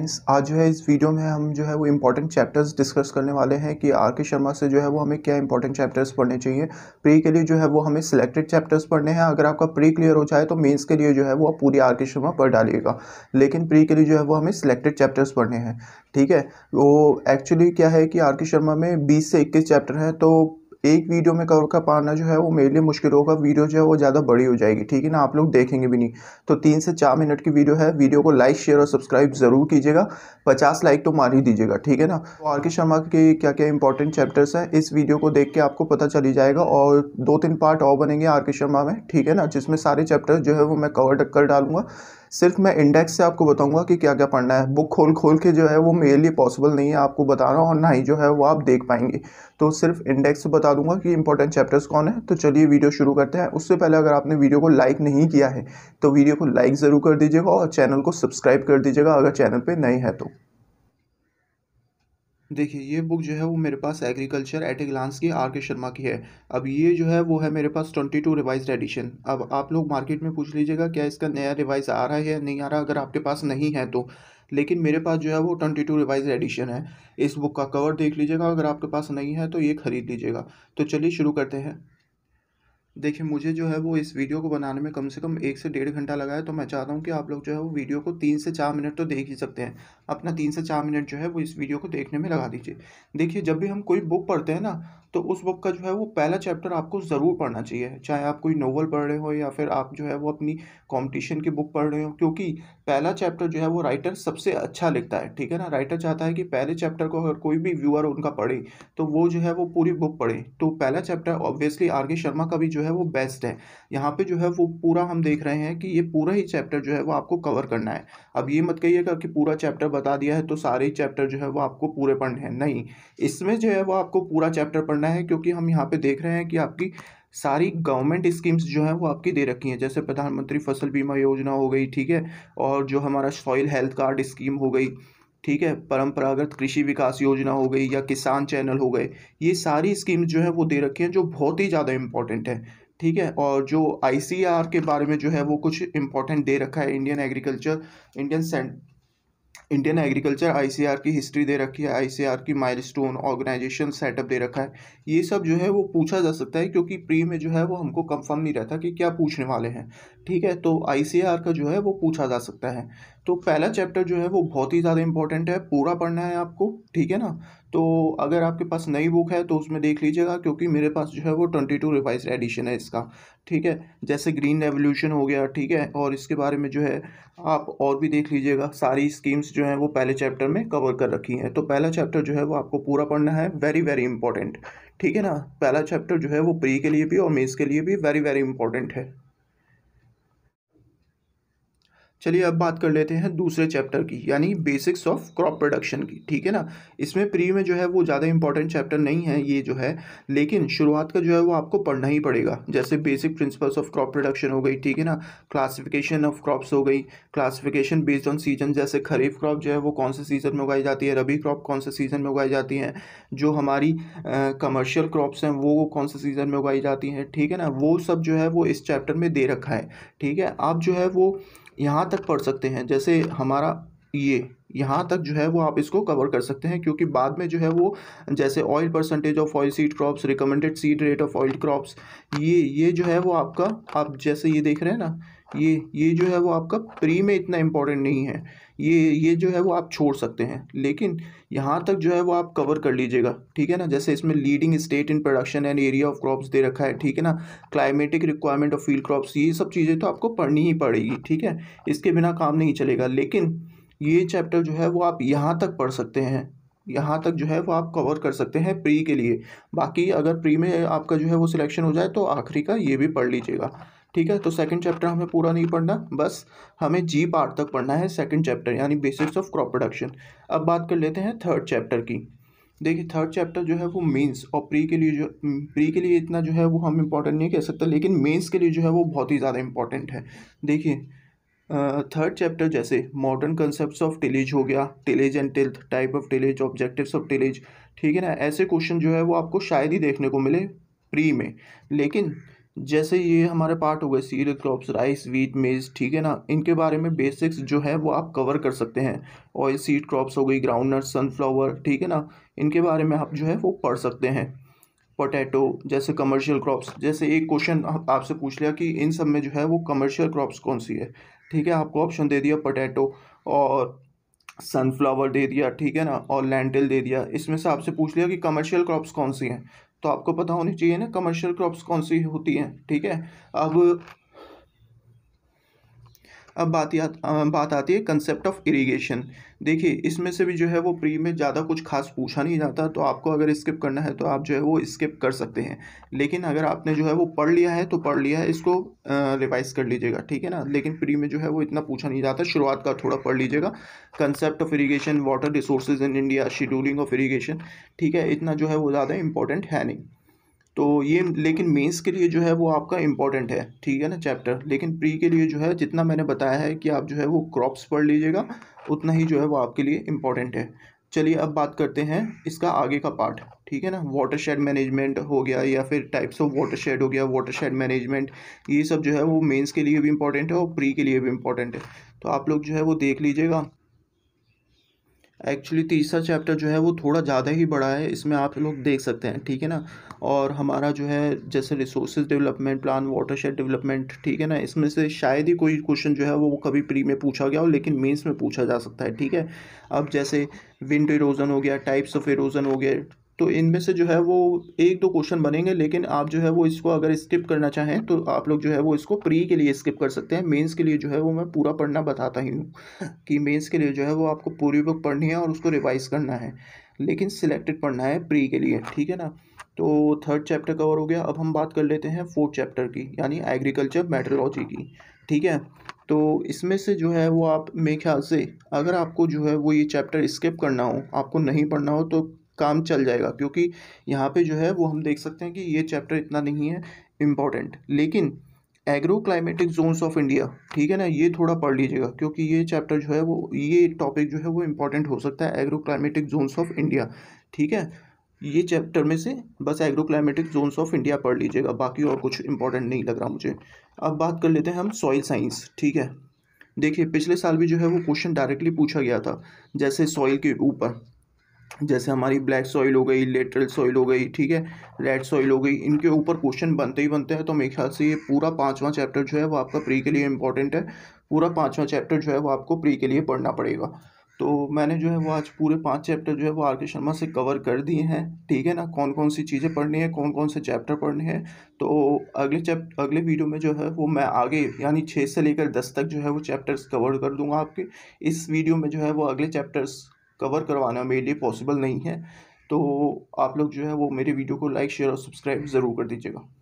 friends आज जो है इस वीडियो में हम जो है वो इंपॉर्टेंट चैप्टर्स डिस्कस करने वाले हैं कि आर के शर्मा से जो है वो हमें क्या इंपॉर्टेंट चैप्टर्स पढ़ने चाहिए प्री के लिए जो है वो हमें सिलेक्टेड चैप्टर्स पढ़ने हैं अगर आपका प्री क्लियर हो जाए तो मेंस के लिए जो है वो आप पूरी आर के शर्मा पढ़ डालिएगा लेकिन प्री के लिए जो है वो हमें सिलेक्टेड चैप्टर्स पढ़ने हैं ठीक है वो एक्चुअली क्या है कि आर के शर्मा में बीस से इक्कीस चैप्टर हैं तो एक वीडियो में कवर कर पाना जो है वो मेरे लिए मुश्किल होगा वीडियो जो है वो ज़्यादा बड़ी हो जाएगी ठीक है ना आप लोग देखेंगे भी नहीं तो तीन से चार मिनट की वीडियो है वीडियो को लाइक शेयर और सब्सक्राइब ज़रूर कीजिएगा पचास लाइक तो मार ही दीजिएगा ठीक है ना तो आर के शर्मा के क्या क्या इंपॉर्टेंट चैप्टर्स हैं इस वीडियो को देख के आपको पता चली जाएगा और दो तीन पार्ट और बनेंगे आर के शर्मा में ठीक है ना जिसमें सारे चैप्टर जो है वो मैं कवर कर डालूंगा सिर्फ मैं इंडेक्स से आपको बताऊंगा कि क्या क्या पढ़ना है बुक खोल खोल के जो है वो मेरे लिए पॉसिबल नहीं है आपको बता रहा हूँ और ना ही जो है वो आप देख पाएंगे तो सिर्फ इंडेक्स से बता दूंगा कि इंपॉर्टेंट चैप्टर्स कौन है तो चलिए वीडियो शुरू करते हैं उससे पहले अगर आपने वीडियो को लाइक नहीं किया है तो वीडियो को लाइक ज़रूर कर दीजिएगा और चैनल को सब्सक्राइब कर दीजिएगा अगर चैनल पर नए हैं तो देखिए ये बुक जो है वो मेरे पास एग्रीकल्चर एट ए ग्लांस की आर के शर्मा की है अब ये जो है वो है मेरे पास ट्वेंटी टू रिवाइज एडिशन अब आप लोग मार्केट में पूछ लीजिएगा क्या इसका नया रिवाइज आ रहा है या नहीं आ रहा अगर आपके पास नहीं है तो लेकिन मेरे पास जो है वो ट्वेंटी टू रिवाइज एडिशन है इस बुक का कवर देख लीजिएगा अगर आपके पास नहीं है तो ये ख़रीद लीजिएगा तो चलिए शुरू करते हैं देखिए मुझे जो है वो इस वीडियो को बनाने में कम से कम एक से डेढ़ घंटा लगा है तो मैं चाहता हूँ कि आप लोग जो है वो वीडियो को तीन से चार मिनट तो देख ही सकते हैं अपना तीन से चार मिनट जो है वो इस वीडियो को देखने में लगा दीजिए देखिए जब भी हम कोई बुक पढ़ते हैं ना तो उस बुक का जो है वो पहला चैप्टर आपको ज़रूर पढ़ना चाहिए चाहे आप कोई नोवल पढ़ रहे हो या फिर आप जो है वो अपनी कॉम्पिटिशन की बुक पढ़ रहे हो क्योंकि पहला चैप्टर जो है वो राइटर सबसे अच्छा लिखता है ठीक है ना राइटर चाहता है कि पहले चैप्टर को अगर कोई भी व्यूअर उनका पढ़े तो वो जो है वो पूरी बुक पढ़े तो पहला chapter obviously are K Sharma का भी जो है वो बेस्ट है यहाँ पर जो है वो पूरा हम देख रहे हैं कि ये पूरा ही चैप्टर जो है वो आपको कवर करना है अब ये मत कहिएगा कि पूरा चैप्टर बता दिया है तो सारे चैप्टर जो है वो आपको पूरे पढ़ने हैं नहीं इसमें जो है वो आपको पूरा चैप्टर पढ़ना है क्योंकि हम यहाँ पे देख रहे हैं कि आपकी सारी गवर्नमेंट स्कीम्स जो हैं वो आपकी दे रखी हैं जैसे प्रधानमंत्री फसल बीमा योजना हो गई ठीक है और जो हमारा सॉइल हेल्थ कार्ड स्कीम हो गई ठीक है परंपरागत कृषि विकास योजना हो गई या किसान चैनल हो गए ये सारी स्कीम्स जो है वो दे रखी हैं जो बहुत ही ज़्यादा इंपॉर्टेंट है ठीक है और जो आई के बारे में जो है वो कुछ इंपॉर्टेंट दे रखा है Indian agriculture Indian Indian agriculture ICR की हिस्ट्री दे रखी है आईसीआर की माइलस्टोन ऑर्गेनाइजेशन सेटअप दे रखा है ये सब जो है वो पूछा जा सकता है क्योंकि प्री में जो है वो हमको कंफर्म नहीं रहता कि क्या पूछने वाले हैं ठीक है तो आईसीआर का जो है वो पूछा जा सकता है तो पहला चैप्टर जो है वो बहुत ही ज़्यादा इंपॉर्टेंट है पूरा पढ़ना है आपको ठीक है ना तो अगर आपके पास नई बुक है तो उसमें देख लीजिएगा क्योंकि मेरे पास जो है वो ट्वेंटी टू रिवाइज एडिशन है इसका ठीक है जैसे ग्रीन रेवोल्यूशन हो गया ठीक है और इसके बारे में जो है आप और भी देख लीजिएगा सारी स्कीम्स जो हैं वो पहले चैप्टर में कवर कर रखी हैं तो पहला चैप्टर जो है वो आपको पूरा पढ़ना है वेरी वेरी इंपॉर्टेंट ठीक है ना पहला चैप्टर जो है वो प्री के लिए भी और मेज़ के लिए भी वेरी वेरी इंपॉर्टेंट है चलिए अब बात कर लेते हैं दूसरे चैप्टर की यानी बेसिक्स ऑफ क्रॉप प्रोडक्शन की ठीक है ना इसमें प्री में जो है वो ज़्यादा इंपॉर्टेंट चैप्टर नहीं है ये जो है लेकिन शुरुआत का जो है वो आपको पढ़ना ही पड़ेगा जैसे basic principles of crop production हो गई ठीक है ना क्लासिफिकेशन ऑफ क्रॉप्स हो गई क्लासिफिकेशन बेस्ड ऑन सीजन जैसे खरीफ क्रॉप जो है वो कौन से सीज़न में उगाई जाती है रबी क्रॉप कौन से सीज़न में उगाई जाती हैं जो हमारी कमर्शियल क्रॉप्स हैं वो कौन से सीज़न में उगाई जाती हैं ठीक है ना वो सब जो है वो इस चैप्टर में दे रखा है ठीक है आप जो है वो यहाँ तक पढ़ सकते हैं जैसे हमारा ये यहाँ तक जो है वो आप इसको कवर कर सकते हैं क्योंकि बाद में जो है वो जैसे oil percentage of oil seed crops recommended seed rate of oil crops ये ये जो है वो आपका आप जैसे ये देख रहे हैं ना ये ये जो है वो आपका प्री में इतना इम्पोर्टेंट नहीं है ये ये जो है वो आप छोड़ सकते हैं लेकिन यहाँ तक जो है वो आप कवर कर लीजिएगा ठीक है ना जैसे इसमें leading state in production and area of crops दे रखा है ठीक है ना climatic requirement of field crops ये सब चीज़ें तो आपको पढ़नी ही पड़ेगी ठीक है इसके बिना काम नहीं चलेगा लेकिन ये चैप्टर जो है वो आप यहाँ तक पढ़ सकते हैं यहाँ तक जो है वो आप कवर कर सकते हैं प्री के लिए बाकी अगर प्री में आपका जो है वो सिलेक्शन हो जाए तो आखिरी का ये भी पढ़ लीजिएगा ठीक है तो सेकंड चैप्टर हमें पूरा नहीं पढ़ना बस हमें जी पार्ट तक पढ़ना है सेकंड चैप्टर यानी बेसिक्स ऑफ क्रॉप प्रोडक्शन अब बात कर लेते हैं थर्ड चैप्टर की देखिए थर्ड चैप्टर जो है वो मेंस और प्री के लिए जो प्री के लिए इतना जो है वो हम इम्पोर्टेंट नहीं कह सकते लेकिन मेंस के लिए जो है वो बहुत ही ज़्यादा इम्पॉर्टेंट है देखिए थर्ड चैप्टर जैसे मॉडर्न कंसेप्ट ऑफ टिलेज हो गया tillage and tilth type of tillage objectives of tillage ठीक है ना ऐसे क्वेश्चन जो है वो आपको शायद ही देखने को मिले प्री में लेकिन जैसे ये हमारे पार्ट हो गए सीर क्रॉप्स राइस वीट मेज ठीक है ना इनके बारे में बेसिक्स जो है वो आप कवर कर सकते हैं ऑयल सीड क्रॉप्स हो गई ग्राउंडनट सनफ्लावर ठीक है ना इनके बारे में आप जो है वो पढ़ सकते हैं पोटैटो जैसे कमर्शियल क्रॉप्स जैसे एक क्वेश्चन आपसे पूछ लिया कि इन सब में जो है वो कमर्शियल क्रॉप्स कौन सी है ठीक है आपको ऑप्शन दे दिया पोटैटो और सनफ्लावर दे दिया ठीक है ना और लेंटिल दे दिया इसमें से आपसे पूछ लिया कि कमर्शियल क्रॉप्स कौन सी हैं तो आपको पता होनी चाहिए ना कमर्शियल क्रॉप्स कौन सी होती हैं ठीक है अब अब बात या बात आती है कंसेप्ट ऑफ इरीगेशन देखिए इसमें से भी जो है वो प्री में ज़्यादा कुछ खास पूछा नहीं जाता तो आपको अगर स्किप करना है तो आप जो है वो स्किप कर सकते हैं लेकिन अगर आपने जो है वो पढ़ लिया है तो पढ़ लिया है इसको रिवाइज कर लीजिएगा ठीक है ना लेकिन प्री में जो है वो इतना पूछा नहीं जाता शुरुआत का थोड़ा पढ़ लीजिएगा concept of irrigation water resources in India scheduling of irrigation ठीक है इतना जो है वो ज़्यादा इंपॉर्टेंट है नहीं तो ये लेकिन मेंस के लिए जो है वो आपका इम्पॉर्टेंट है ठीक है ना चैप्टर लेकिन प्री के लिए जो है जितना मैंने बताया है कि आप जो है वो क्रॉप्स पढ़ लीजिएगा उतना ही जो है वो आपके लिए इम्पॉर्टेंट है चलिए अब बात करते हैं इसका आगे का पार्ट ठीक है ना वाटर शेड मैनेजमेंट हो गया या फिर टाइप्स ऑफ वाटर शेड हो गया वाटर शेड मैनेजमेंट ये सब जो है वो मेंस के लिए भी इम्पॉर्टेंट है और प्री के लिए भी इम्पॉर्टेंट है तो आप लोग जो है वो देख लीजिएगा एक्चुअली तीसरा चैप्टर जो है वो थोड़ा ज़्यादा ही बड़ा है इसमें आप लोग देख सकते हैं ठीक है ना और हमारा जो है जैसे resources development plan watershed development ठीक है ना इसमें से शायद ही कोई क्वेश्चन जो है वो कभी प्री में पूछा गया हो लेकिन मेंस में पूछा जा सकता है ठीक है अब जैसे विंड इरोजन हो गया टाइप्स ऑफ इरोजन हो गया तो इनमें से जो है वो एक दो क्वेश्चन बनेंगे लेकिन आप जो है वो इसको अगर स्किप करना चाहें तो आप लोग जो है वो इसको प्री के लिए स्किप कर सकते हैं मेंस के लिए जो है वो मैं पूरा पढ़ना बताता ही हूँ कि मेंस के लिए जो है वो आपको पूरी बुक पढ़नी है और उसको रिवाइज करना है लेकिन सिलेक्टेड पढ़ना है प्री के लिए ठीक है ना तो थर्ड चैप्टर कवर हो गया अब हम बात कर लेते हैं फोर्थ चैप्टर की यानी एग्रीकल्चर मेट्रोलॉजी की ठीक है तो इसमें से जो है वो आप मेरे ख्याल से अगर आपको जो है वो ये चैप्टर स्किप करना हो आपको नहीं पढ़ना हो तो काम चल जाएगा क्योंकि यहाँ पे जो है वो हम देख सकते हैं कि ये चैप्टर इतना नहीं है इम्पॉर्टेंट लेकिन agro climatic zones of India ठीक है ना ये थोड़ा पढ़ लीजिएगा क्योंकि ये चैप्टर जो है वो ये टॉपिक जो है वो इम्पॉर्टेंट हो सकता है agro climatic zones of India ठीक है ये चैप्टर में से बस agro climatic zones of India पढ़ लीजिएगा बाकी और कुछ इंपॉर्टेंट नहीं लग रहा मुझे अब बात कर लेते हैं हम सॉइल साइंस ठीक है देखिए पिछले साल भी जो है वो क्वेश्चन डायरेक्टली पूछा गया था जैसे सॉइल के ऊपर जैसे हमारी ब्लैक सॉइल हो गई लेटरल सॉइल हो गई ठीक है रेड सॉइल हो गई इनके ऊपर क्वेश्चन बनते ही बनते हैं तो मेरे ख्याल से ये पूरा पाँचवा चैप्टर जो है वो आपका प्री के लिए इंपॉर्टेंट है पूरा पाँचवा चैप्टर जो है वो आपको प्री के लिए पढ़ना पड़ेगा तो मैंने जो है वो आज पूरे पाँच चैप्टर जो है वो आर के शर्मा से कवर कर दिए हैं ठीक है ना कौन कौन सी चीज़ें पढ़नी है कौन कौन से चैप्टर पढ़ने हैं तो अगले चैप अगले वीडियो में जो है वो मैं आगे यानी छः से लेकर दस तक जो है वो चैप्टर्स कवर कर दूंगा आपके इस वीडियो में जो है वो अगले चैप्टर्स कवर करवाना मेरे लिए पॉसिबल नहीं है तो आप लोग जो है वो मेरे वीडियो को लाइक शेयर और सब्सक्राइब ज़रूर कर दीजिएगा